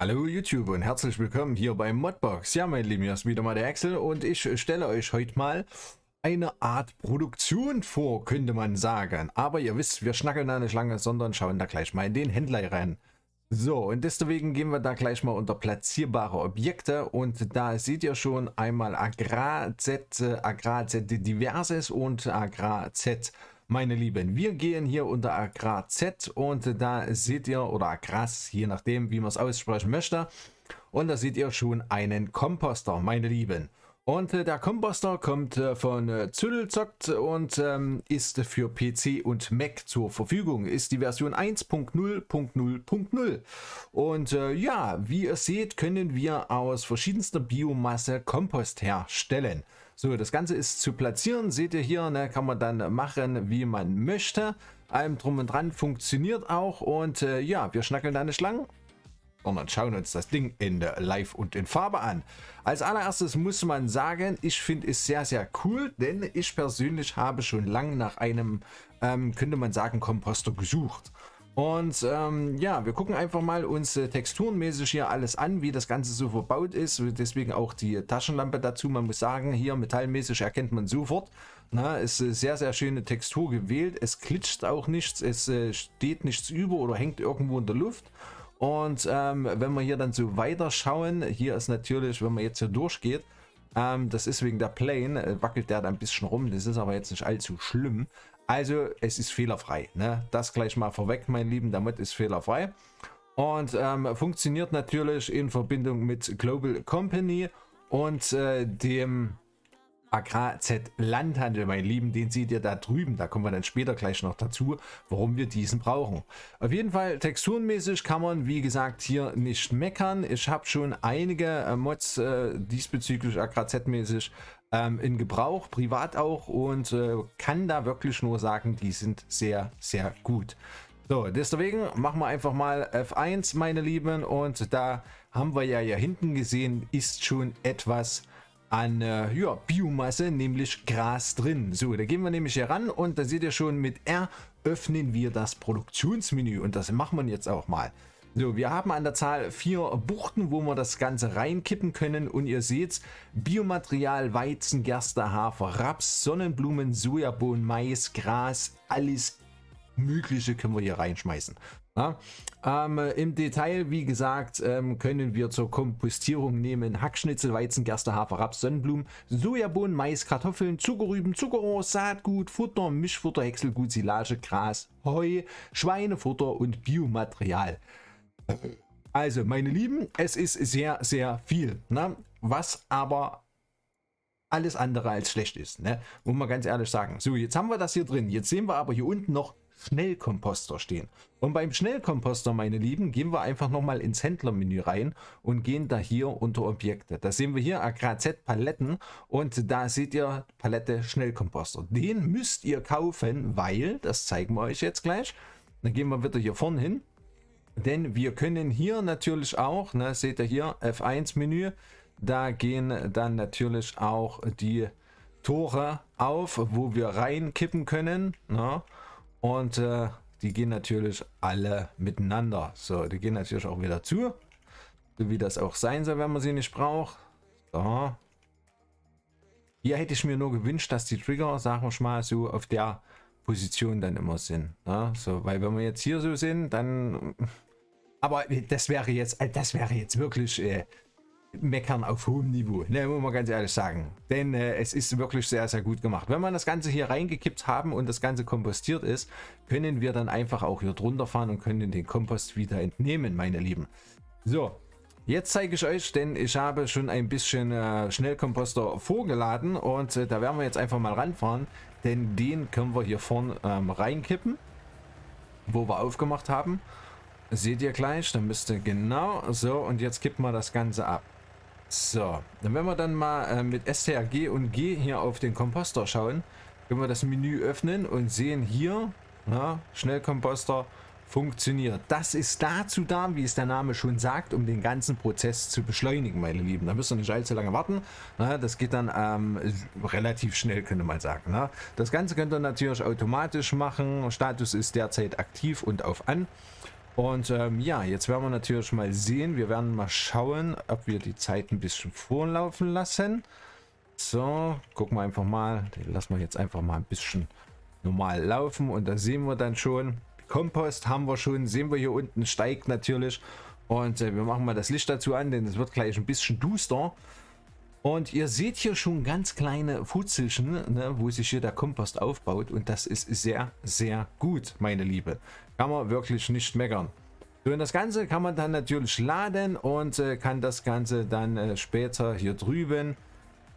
Hallo YouTube und herzlich willkommen hier bei Modbox. Ja, mein Lieben, hier ist wieder mal der Axel und ich stelle euch heute mal eine Art Produktion vor, könnte man sagen. Aber ihr wisst, wir schnackeln da nicht lange, sondern schauen da gleich mal in den Händler rein. So, und deswegen gehen wir da gleich mal unter platzierbare Objekte und da seht ihr schon einmal Agrar-Z, Agrar-Z Diverses und Agrar-Z meine Lieben. Wir gehen hier unter AgrarZ und da seht ihr, oder Agras, je nachdem, wie man es aussprechen möchte. Und da seht ihr schon einen Komposter, meine Lieben. Und äh, der Komposter kommt äh, von äh, Züdelzockt und ähm, ist für PC und Mac zur Verfügung. Ist die Version 1.0.0.0. Und äh, ja, wie ihr seht, können wir aus verschiedenster Biomasse Kompost herstellen. So, das Ganze ist zu platzieren, seht ihr hier, ne, kann man dann machen, wie man möchte. Allem drum und dran funktioniert auch und äh, ja, wir schnackeln da eine Und sondern schauen uns das Ding in äh, Live und in Farbe an. Als allererstes muss man sagen, ich finde es sehr, sehr cool, denn ich persönlich habe schon lange nach einem, ähm, könnte man sagen, Komposter gesucht. Und ähm, ja, wir gucken einfach mal uns äh, texturenmäßig hier alles an, wie das Ganze so verbaut ist. Deswegen auch die Taschenlampe dazu. Man muss sagen, hier metallmäßig erkennt man sofort. Na, ne, ist äh, sehr, sehr schöne Textur gewählt. Es klitscht auch nichts. Es äh, steht nichts über oder hängt irgendwo in der Luft. Und ähm, wenn wir hier dann so weiter schauen, hier ist natürlich, wenn man jetzt hier durchgeht, ähm, das ist wegen der Plane, äh, wackelt der da ein bisschen rum. Das ist aber jetzt nicht allzu schlimm. Also es ist fehlerfrei. Ne? Das gleich mal vorweg, mein Lieben, damit ist fehlerfrei. Und ähm, funktioniert natürlich in Verbindung mit Global Company und äh, dem AKZ Landhandel, mein Lieben, den seht ihr da drüben. Da kommen wir dann später gleich noch dazu, warum wir diesen brauchen. Auf jeden Fall texturenmäßig kann man, wie gesagt, hier nicht meckern. Ich habe schon einige äh, Mods äh, diesbezüglich AKZ-mäßig ähm, in Gebrauch, privat auch und äh, kann da wirklich nur sagen, die sind sehr, sehr gut. So, deswegen machen wir einfach mal F1, meine Lieben. Und da haben wir ja ja hinten gesehen, ist schon etwas an äh, ja, Biomasse, nämlich Gras drin. So, da gehen wir nämlich hier ran und da seht ihr schon, mit R öffnen wir das Produktionsmenü. Und das machen wir jetzt auch mal. So, wir haben an der Zahl vier Buchten, wo wir das Ganze reinkippen können und ihr seht, Biomaterial, Weizen, Gerste, Hafer, Raps, Sonnenblumen, Sojabohnen, Mais, Gras, alles Mögliche können wir hier reinschmeißen. Ja, ähm, Im Detail, wie gesagt, ähm, können wir zur Kompostierung nehmen Hackschnitzel, Weizen, Gerste, Hafer, Raps, Sonnenblumen, Sojabohnen, Mais, Kartoffeln, Zuckerrüben, Zuckerrohr, Saatgut, Futter, Mischfutter, Häckselgut, Silage, Gras, Heu, Schweinefutter und Biomaterial. Also, meine Lieben, es ist sehr, sehr viel. Ne? Was aber alles andere als schlecht ist. Ne? Muss man ganz ehrlich sagen. So, jetzt haben wir das hier drin. Jetzt sehen wir aber hier unten noch Schnellkomposter stehen. Und beim Schnellkomposter, meine Lieben, gehen wir einfach nochmal ins Händlermenü rein und gehen da hier unter Objekte. Da sehen wir hier AKZ Paletten und da seht ihr Palette Schnellkomposter. Den müsst ihr kaufen, weil, das zeigen wir euch jetzt gleich, dann gehen wir wieder hier vorne hin denn wir können hier natürlich auch, ne, seht ihr hier, F1-Menü, da gehen dann natürlich auch die Tore auf, wo wir reinkippen können. Ne? Und äh, die gehen natürlich alle miteinander. So, die gehen natürlich auch wieder zu. So wie das auch sein soll, wenn man sie nicht braucht. So. Hier hätte ich mir nur gewünscht, dass die Trigger, sagen wir mal, so auf der Position dann immer sind. Ne? So, weil wenn wir jetzt hier so sind, dann aber das wäre jetzt, äh, das wäre jetzt wirklich äh, meckern auf hohem Niveau. Ne, muss man ganz ehrlich sagen. Denn äh, es ist wirklich sehr, sehr gut gemacht. Wenn man das Ganze hier reingekippt haben und das Ganze kompostiert ist, können wir dann einfach auch hier drunter fahren und können den Kompost wieder entnehmen, meine Lieben. So, Jetzt zeige ich euch, denn ich habe schon ein bisschen äh, Schnellkomposter vorgeladen und äh, da werden wir jetzt einfach mal ranfahren, denn den können wir hier vorne ähm, reinkippen, wo wir aufgemacht haben Seht ihr gleich, dann müsst ihr genau so und jetzt kippt mal das Ganze ab. So, dann wenn wir dann mal äh, mit STRG und G hier auf den Komposter schauen, können wir das Menü öffnen und sehen hier, na, Schnellkomposter funktioniert. Das ist dazu da, wie es der Name schon sagt, um den ganzen Prozess zu beschleunigen, meine Lieben. Da müsst ihr nicht allzu lange warten. Na, das geht dann ähm, relativ schnell, könnte man sagen. Na. Das Ganze könnt ihr natürlich automatisch machen. Status ist derzeit aktiv und auf an. Und ähm, ja, jetzt werden wir natürlich mal sehen. Wir werden mal schauen, ob wir die Zeit ein bisschen vorlaufen lassen. So, gucken wir einfach mal. Den lassen wir jetzt einfach mal ein bisschen normal laufen. Und da sehen wir dann schon, Kompost haben wir schon, sehen wir hier unten, steigt natürlich. Und äh, wir machen mal das Licht dazu an, denn es wird gleich ein bisschen duster. Und ihr seht hier schon ganz kleine Futzelchen, ne, wo sich hier der Kompost aufbaut. Und das ist sehr, sehr gut, meine Liebe. Kann man wirklich nicht meckern. So, und das Ganze kann man dann natürlich laden und äh, kann das Ganze dann äh, später hier drüben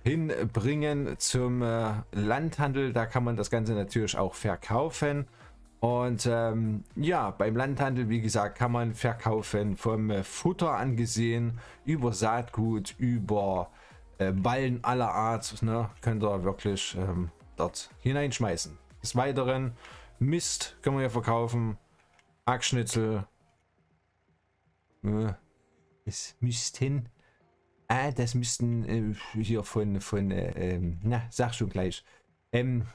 hinbringen zum äh, Landhandel. Da kann man das Ganze natürlich auch verkaufen. Und ähm, ja, beim Landhandel, wie gesagt, kann man verkaufen vom Futter angesehen, über Saatgut, über äh, Ballen aller Art, ne, könnt ihr wirklich ähm, dort hineinschmeißen. Des Weiteren Mist können wir hier verkaufen. Hackschnitzel. Äh, es müssten. Ah, das müssten äh, hier von, von äh, ähm, na, sag schon gleich. Ähm,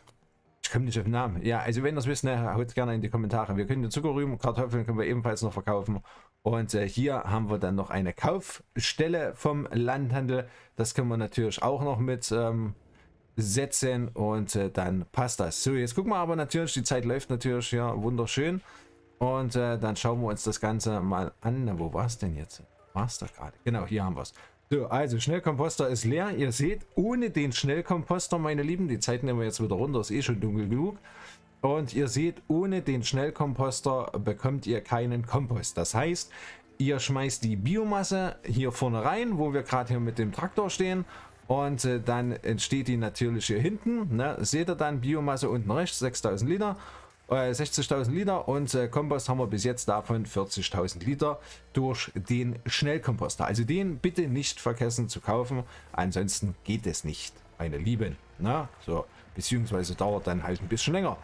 ich komme nicht auf den Namen. Ja, also wenn ihr es wisst, haut gerne in die Kommentare. Wir können den Zuckerrüben, Kartoffeln können wir ebenfalls noch verkaufen. Und äh, hier haben wir dann noch eine Kaufstelle vom Landhandel. Das können wir natürlich auch noch mit ähm, setzen und äh, dann passt das. So, jetzt gucken wir aber natürlich, die Zeit läuft natürlich hier wunderschön. Und äh, dann schauen wir uns das Ganze mal an. wo war es denn jetzt? War es da gerade? Genau, hier haben wir es. So, also Schnellkomposter ist leer. Ihr seht, ohne den Schnellkomposter, meine Lieben, die Zeit nehmen wir jetzt wieder runter, ist eh schon dunkel genug. Und ihr seht, ohne den Schnellkomposter bekommt ihr keinen Kompost. Das heißt, ihr schmeißt die Biomasse hier vorne rein, wo wir gerade hier mit dem Traktor stehen. Und äh, dann entsteht die natürlich hier hinten. Ne? Seht ihr dann Biomasse unten rechts, 6000 Liter. 60.000 äh, Liter und äh, Kompost haben wir bis jetzt davon 40.000 Liter durch den Schnellkomposter. Also den bitte nicht vergessen zu kaufen, ansonsten geht es nicht, meine Lieben. Na, ne? so, beziehungsweise dauert dann halt ein bisschen länger.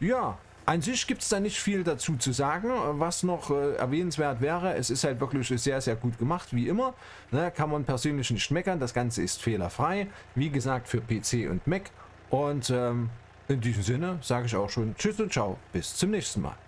Ja, an sich gibt es da nicht viel dazu zu sagen. Was noch äh, erwähnenswert wäre, es ist halt wirklich sehr, sehr gut gemacht, wie immer. Ne, kann man persönlich nicht meckern, das Ganze ist fehlerfrei. Wie gesagt, für PC und Mac. Und ähm, in diesem Sinne sage ich auch schon Tschüss und Ciao. Bis zum nächsten Mal.